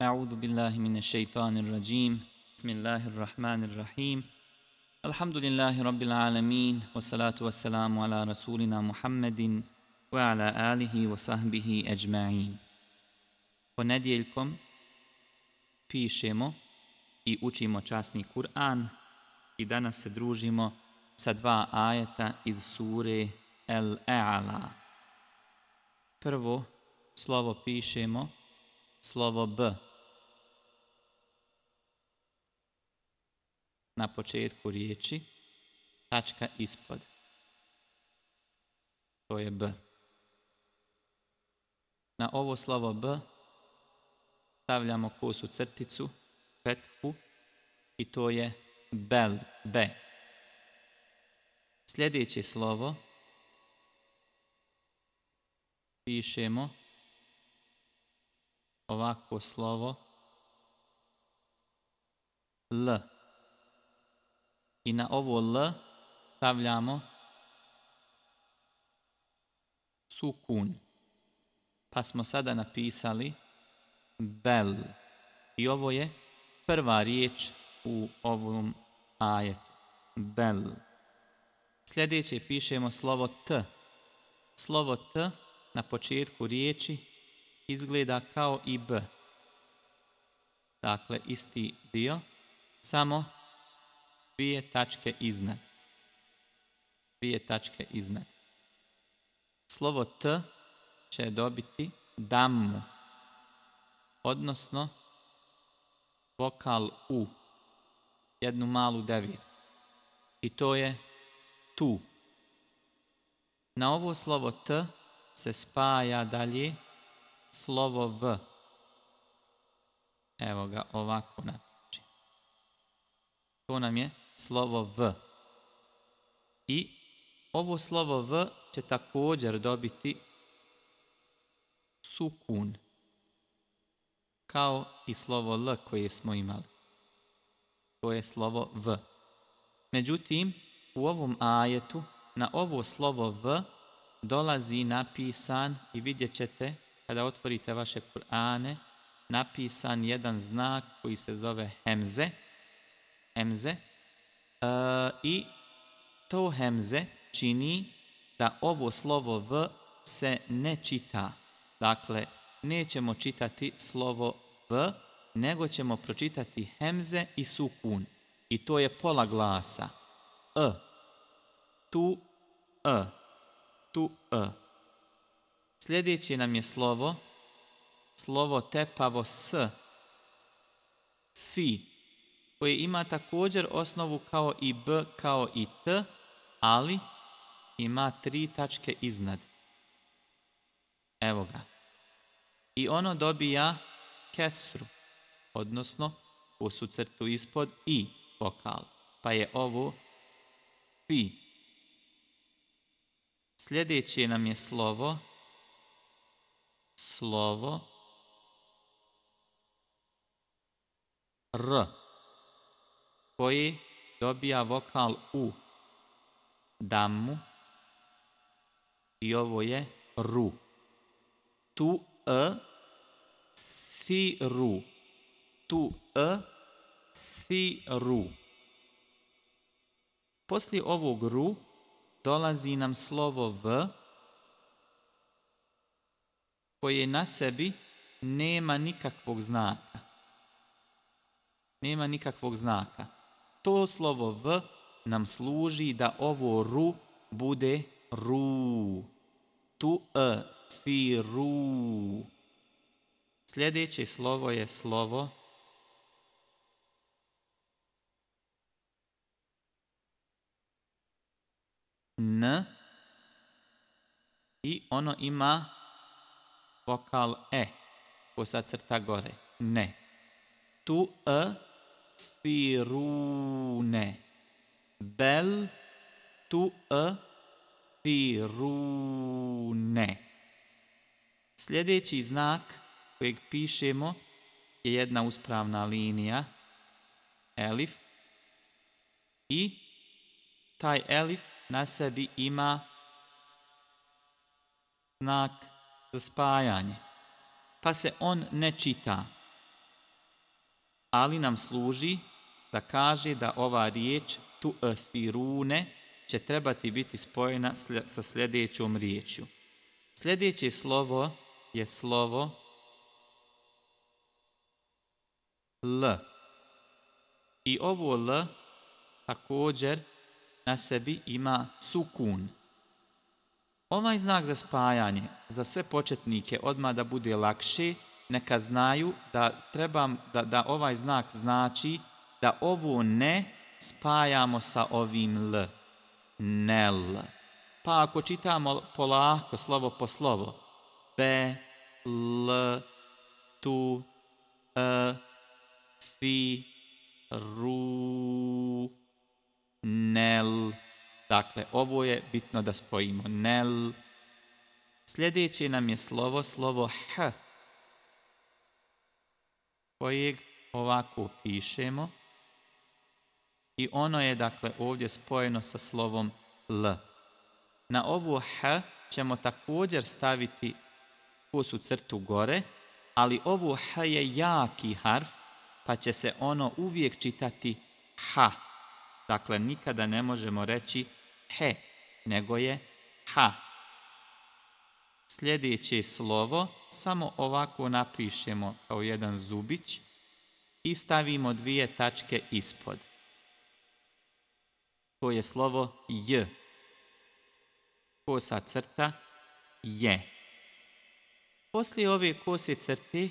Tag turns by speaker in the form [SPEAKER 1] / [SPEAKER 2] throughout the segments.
[SPEAKER 1] A'udhu billahi min ash-shaytani r-rajjim, bismillahi r-rahmani r alamin, salatu wa salamu ala rasulina Muhammadin wa ala alihi wa sahbihi ajma'in. Ponedjeljkom pišemo i učimo časni Kur'an i danas se družimo sa dva ajeta iz Sureh al Prvo slovo pišemo slovo B. na početku riječi, tačka ispod. To je B. Na ovo slovo B stavljamo kosu crticu, petku i to je bel, B. Sljedeće slovo pišemo ovako slovo L i na ovo L stavljamo sukun. Pa smo sada napisali bel. I ovo je prva riječ u ovom ajetu. Bel. Sljedeće pišemo slovo T. Slovo T na početku riječi izgleda kao i B. Dakle, isti dio, samo dvije tačke iznad. Dvije tačke iznad. Slovo T će dobiti DAMU. odnosno vokal U, jednu malu devir. I to je tu. Na ovo slovo T se spaja dalje slovo V. Evo ga ovako napiči. To nam je slovo V. I ovo slovo V će također dobiti sukun, kao i slovo L koje smo imali. To je slovo V. Međutim, u ovom ajetu na ovo slovo V dolazi napisan i vidjet ćete kada otvorite vaše Kur'ane napisan jedan znak koji se zove Hemze. Hemze E, I to hemze čini da ovo slovo v se ne čita. Dakle, nećemo čitati slovo v, nego ćemo pročitati hemze i sukun. I to je pola glasa. E. Tu e. Tu e. Sljedeće nam je slovo, slovo tepavo s. Fi koji ima također osnovu kao i b, kao i t, ali ima tri tačke iznad. Evo ga. I ono dobija kesru, odnosno u sucrtu ispod i vokal. Pa je ovo pi. Sljedeće nam je slovo, slovo r koji dobija vokal U, damu, i ovo je ru. Tu e, si ru. Tu e, si ru. Poslije ovog ru dolazi nam slovo v, koje na sebi nema nikakvog znaka. Nema nikakvog znaka to slovo v nam služi da ovo ru bude ru. Tu e, fi, ru. Sljedeće slovo je slovo n i ono ima vokal e ko sad crta gore. Ne. Tu e bel tu e, firune Sljedeći znak kojeg pišemo je jedna uspravna linija, elif, i taj elif na sebi ima znak za spajanje, pa se on ne čita ali nam služi da kaže da ova riječ tu firune će trebati biti spojena sa sljedećom riječju. Sljedeće slovo je slovo L. I ovo L također na sebi ima sukun. Ovaj znak za spajanje za sve početnike odmah da bude lakše neka znaju da trebam da, da ovaj znak znači da ovo ne spajamo sa ovim l, nel. Pa ako čitamo polako, slovo po slovo, b, l, tu, e, fi, ru, nel. Dakle, ovo je bitno da spojimo, nel. Sljedeće nam je slovo, slovo h, kojeg ovako pišemo i ono je dakle ovdje spojeno sa slovom L. Na ovu H ćemo također staviti kosu crtu gore, ali ovu H je jaki harf, pa će se ono uvijek čitati H. Dakle, nikada ne možemo reći he, nego je ha sljedeće slovo samo ovako napišemo kao jedan zubić i stavimo dvije tačke ispod. To je slovo J. Kosa crta je. Poslije ove kose crte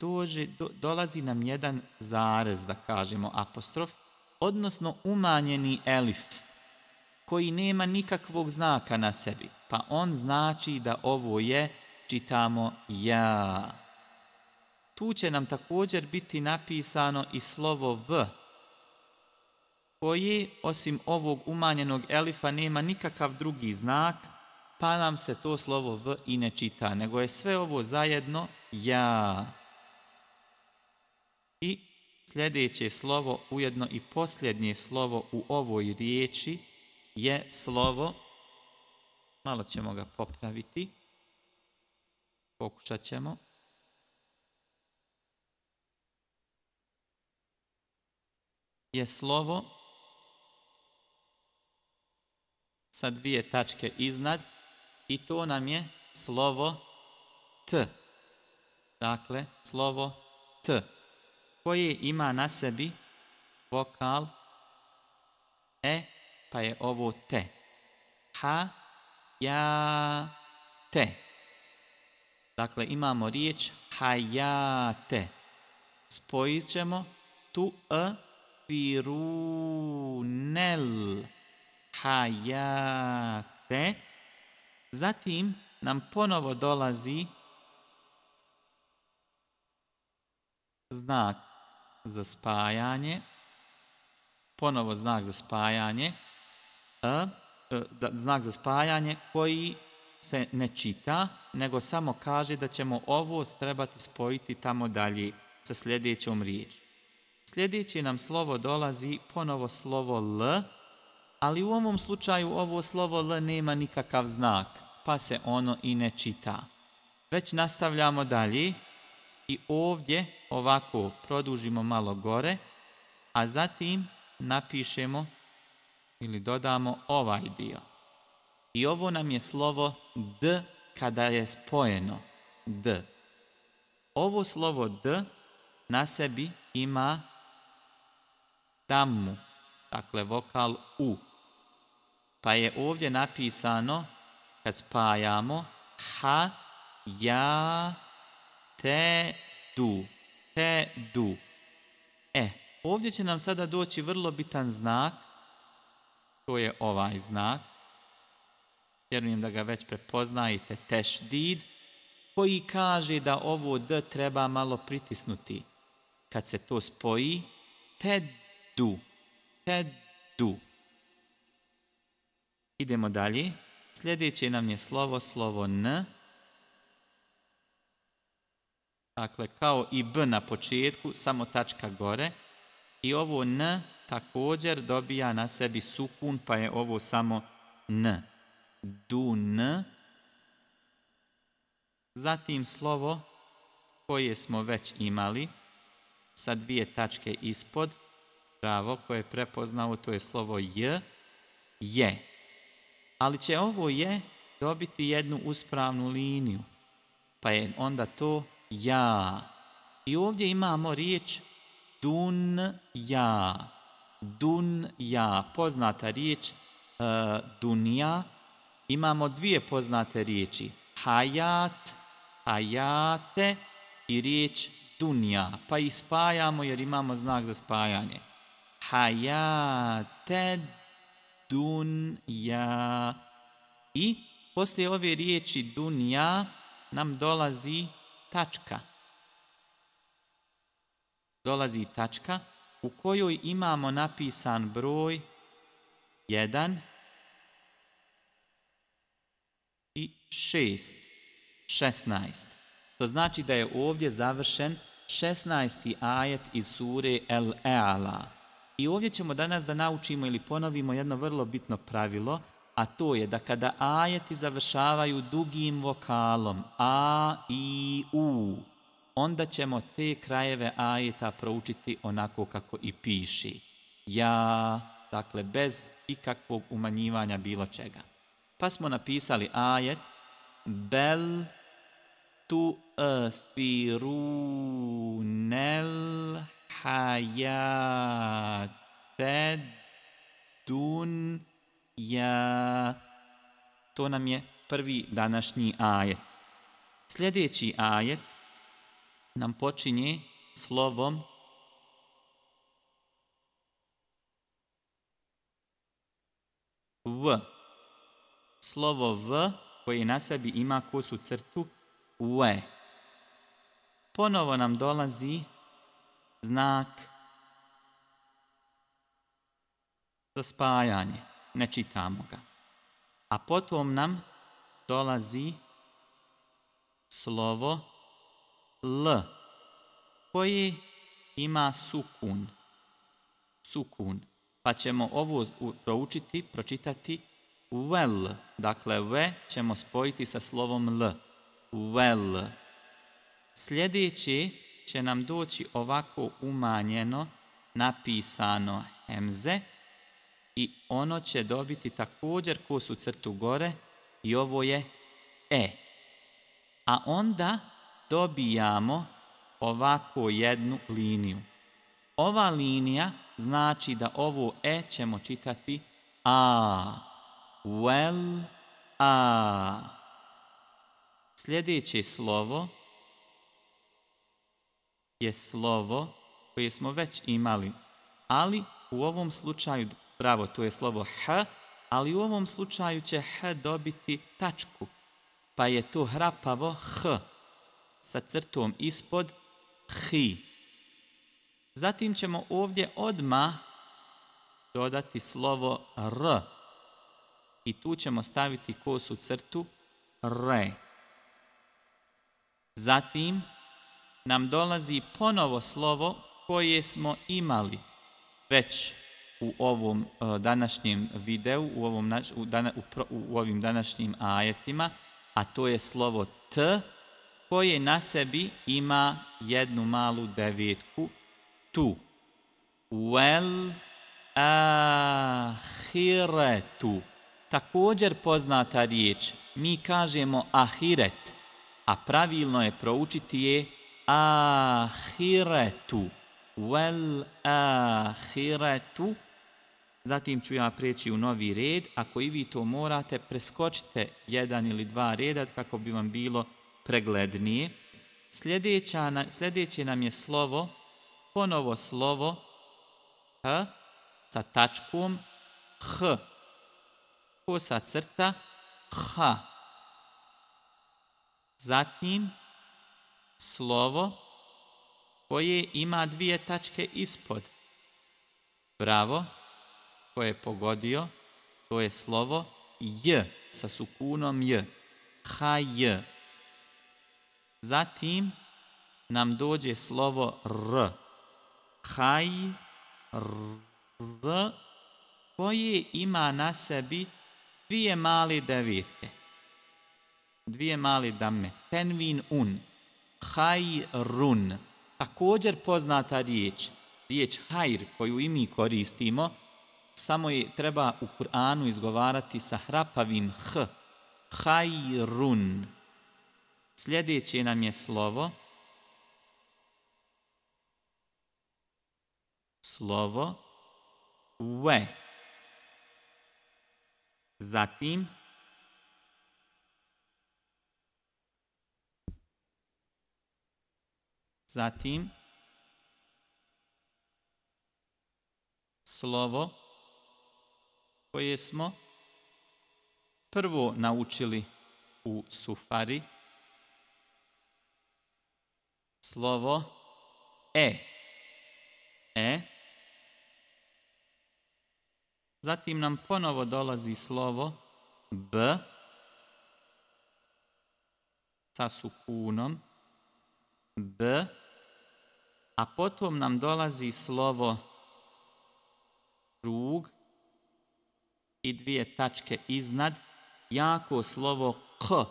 [SPEAKER 1] dođe, dolazi nam jedan zarez, da kažemo apostrof, odnosno umanjeni elif koji nema nikakvog znaka na sebi, pa on znači da ovo je, čitamo ja. Tu će nam također biti napisano i slovo v, koji osim ovog umanjenog elifa nema nikakav drugi znak, pa nam se to slovo v i ne čita, nego je sve ovo zajedno ja. I sljedeće slovo, ujedno i posljednje slovo u ovoj riječi, je slovo, malo ćemo ga popraviti, pokušat ćemo. Je slovo sa dvije tačke iznad i to nam je slovo T. Dakle, slovo T koje ima na sebi vokal E pa je ovo te. Ha, ja, te. Dakle, imamo riječ ha-ja-te. Spojit ćemo tu e ja te Zatim nam ponovo dolazi znak za spajanje. Ponovo znak za spajanje. E, a, znak za spajanje koji se ne čita, nego samo kaže da ćemo ovo trebati spojiti tamo dalje sa sljedećom riječom. Sljedeće nam slovo dolazi ponovo slovo L, ali u ovom slučaju ovo slovo L nema nikakav znak, pa se ono i ne čita. Već nastavljamo dalje i ovdje ovako produžimo malo gore, a zatim napišemo ili dodamo ovaj dio. I ovo nam je slovo d kada je spojeno. D. Ovo slovo d na sebi ima tamu. dakle vokal u. Pa je ovdje napisano, kad spajamo, ha, ja, te, du, te, du. E, ovdje će nam sada doći vrlo bitan znak to je ovaj znak. Vjerujem da ga već prepoznajete, tešdid, koji kaže da ovo d treba malo pritisnuti. Kad se to spoji, te du. Idemo dalje. Sljedeće nam je slovo, slovo n. Dakle, kao i b na početku, samo tačka gore. I ovo n također dobija na sebi sukun, pa je ovo samo n. Dun. Zatim slovo koje smo već imali sa dvije tačke ispod, pravo koje je prepoznao, to je slovo j, je. Ali će ovo je dobiti jednu uspravnu liniju, pa je onda to ja. I ovdje imamo riječ dun ja. DUN-JA, poznata riječ uh, dunja, imamo dvije poznate riječi. HAJAT, HAJATE i riječ dunja. Pa ih spajamo jer imamo znak za spajanje. Hayate dunja. I poslije ove riječi dunja nam dolazi tačka. Dolazi tačka u kojoj imamo napisan broj 1 i 6, 16. To znači da je ovdje završen 16. ajet iz sure El Eala. I ovdje ćemo danas da naučimo ili ponovimo jedno vrlo bitno pravilo, a to je da kada ajeti završavaju dugim vokalom A, I, U, onda ćemo te krajeve ajeta proučiti onako kako i piši. Ja, dakle, bez ikakvog umanjivanja bilo čega. Pa smo napisali ajet Bel tu nel hajate dun ja. To nam je prvi današnji ajet. Sljedeći ajet nam počinje slovom V. Slovo V koji na sebi ima kosu crtu V. Ponovo nam dolazi znak za spajanje. Ne čitamo ga. A potom nam dolazi slovo L koji ima sukun. Sukun. Pa ćemo ovo proučiti, pročitati vel. Dakle, v ćemo spojiti sa slovom l. Well. Sljedeći će nam doći ovako umanjeno napisano MZ. i ono će dobiti također kosu crtu gore i ovo je e. A onda dobijamo ovakvu jednu liniju. Ova linija znači da ovu E ćemo čitati A. Well, A. Sljedeće slovo je slovo koje smo već imali, ali u ovom slučaju, pravo, to je slovo H, ali u ovom slučaju će H dobiti tačku, pa je to hrapavo H sa crtom ispod hi. Zatim ćemo ovdje odmah dodati slovo r. I tu ćemo staviti kosu crtu re. Zatim nam dolazi ponovo slovo koje smo imali već u ovom e, današnjem videu, u, ovom, dana, u ovim današnjim ajetima, a to je slovo T koje na sebi ima jednu malu devetku, tu. Wel. ahiretu. Također poznata riječ, mi kažemo ahiret, a pravilno je proučiti je ahiretu. Well ahiretu. Zatim ću ja prijeći u novi red. Ako i vi to morate, preskočite jedan ili dva reda kako bi vam bilo preglednije. Sljedeća, sljedeće nam je slovo, ponovo slovo H sa tačkom H. sa crta H. Zatim slovo koje ima dvije tačke ispod. Bravo, koje je pogodio, to je slovo J sa sukunom J. H J. Zatim nam dođe slovo R. Haj, R, koje ima na sebi dvije mali devetke, Dvije mali dame. Tenvin un. run. Također poznata riječ. Riječ hajr koju i mi koristimo, samo je treba u Kur'anu izgovarati sa hrapavim h. Hajrun. Sljedeće nam je slovo slovo V. Zatim Zatim slovo koje smo prvo naučili u sufari slovo E. E. Zatim nam ponovo dolazi slovo B sa sukunom B a potom nam dolazi slovo krug i dvije tačke iznad jako slovo K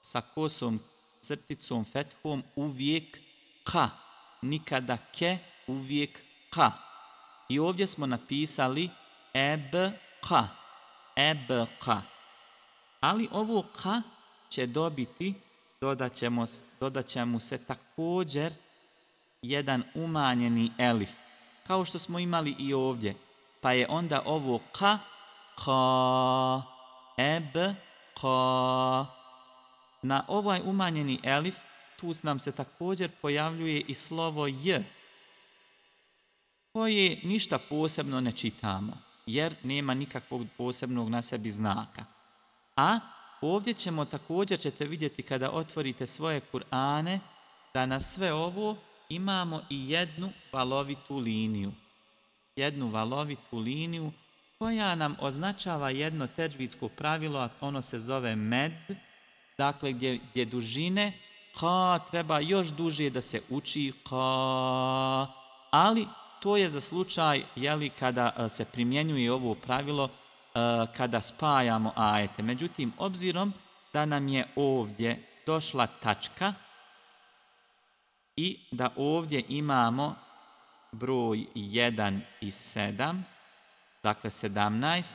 [SPEAKER 1] sa kosom crticom fethom uvijek ka, nikada ke, uvijek ka. I ovdje smo napisali eb ka, eb ka. Ali ovo ka će dobiti, dodat, se također jedan umanjeni elif. Kao što smo imali i ovdje. Pa je onda ovo ka, ka, eb, ka na ovaj umanjeni elif, tu nam se također pojavljuje i slovo j, koje ništa posebno ne čitamo, jer nema nikakvog posebnog na sebi znaka. A ovdje ćemo također ćete vidjeti kada otvorite svoje Kur'ane, da na sve ovo imamo i jednu valovitu liniju. Jednu valovitu liniju koja nam označava jedno teđvidsko pravilo, a ono se zove med, dakle gdje, gdje dužine treba još duže da se uči ali to je za slučaj jeli, kada e, se primjenjuje ovo pravilo e, kada spajamo ajete. Međutim, obzirom da nam je ovdje došla tačka i da ovdje imamo broj 1 i 7, dakle 17,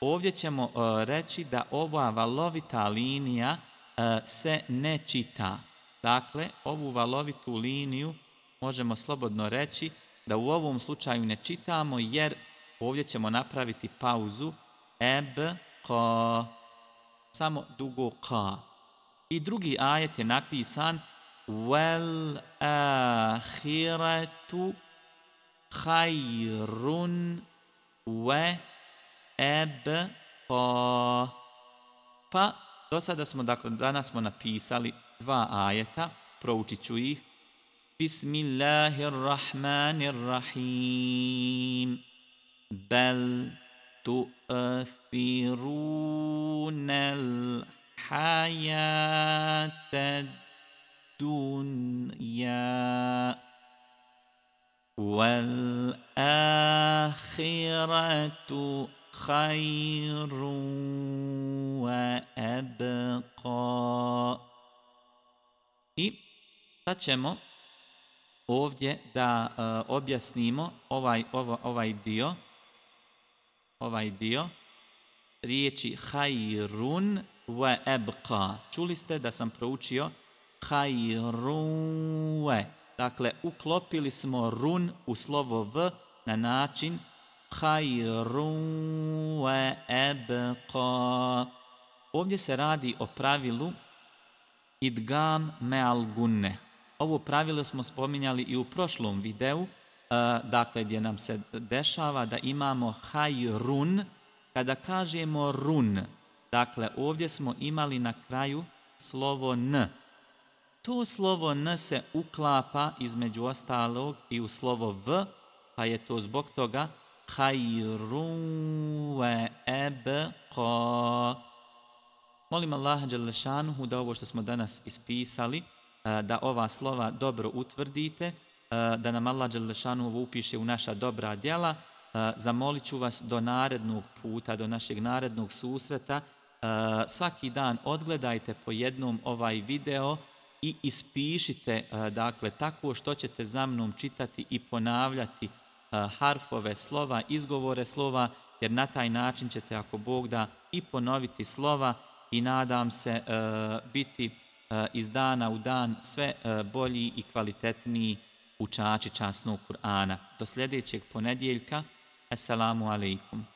[SPEAKER 1] ovdje ćemo e, reći da ova valovita linija E, se ne čita. Dakle, ovu valovitu liniju možemo slobodno reći da u ovom slučaju ne čitamo jer ovdje ćemo napraviti pauzu eb ko. samo dugo ka i drugi ajet je napisan wal ahiratu hajrun wa eb ko. pa Do sada smo, dakle, danas smo napisali dva ajeta, proučit ću ih. Bismillahirrahmanirrahim. Bel تؤثرون الحياة الدنيا والآخرة خير وأبقى I sad ćemo ovdje da uh, objasnimo ovaj, ovaj, dio, ovaj dio riječi hajrun wa ebqa. Čuli ste da sam proučio hajrun Dakle, uklopili smo run u slovo v na način خَيْرٌ ko. Ovdje se radi o pravilu idgam me'al gunne. Ovo pravilo smo spominjali i u prošlom videu, e, dakle gdje nam se dešava da imamo run, kada kažemo run, dakle ovdje smo imali na kraju slovo n. To slovo n se uklapa između ostalog i u slovo v, pa je to zbog toga wa abqa. Molim Allaha Đalešanuhu da ovo što smo danas ispisali, da ova slova dobro utvrdite, da nam Allah Đalešanuhu upiše u naša dobra djela. Zamolit ću vas do narednog puta, do našeg narednog susreta. Svaki dan odgledajte po jednom ovaj video i ispišite dakle tako što ćete za mnom čitati i ponavljati E, harfove slova, izgovore slova, jer na taj način ćete ako Bog da i ponoviti slova i nadam se e, biti e, iz dana u dan sve bolji i kvalitetniji učači časnog Kur'ana. Do sljedećeg ponedjeljka. Assalamu alaikum.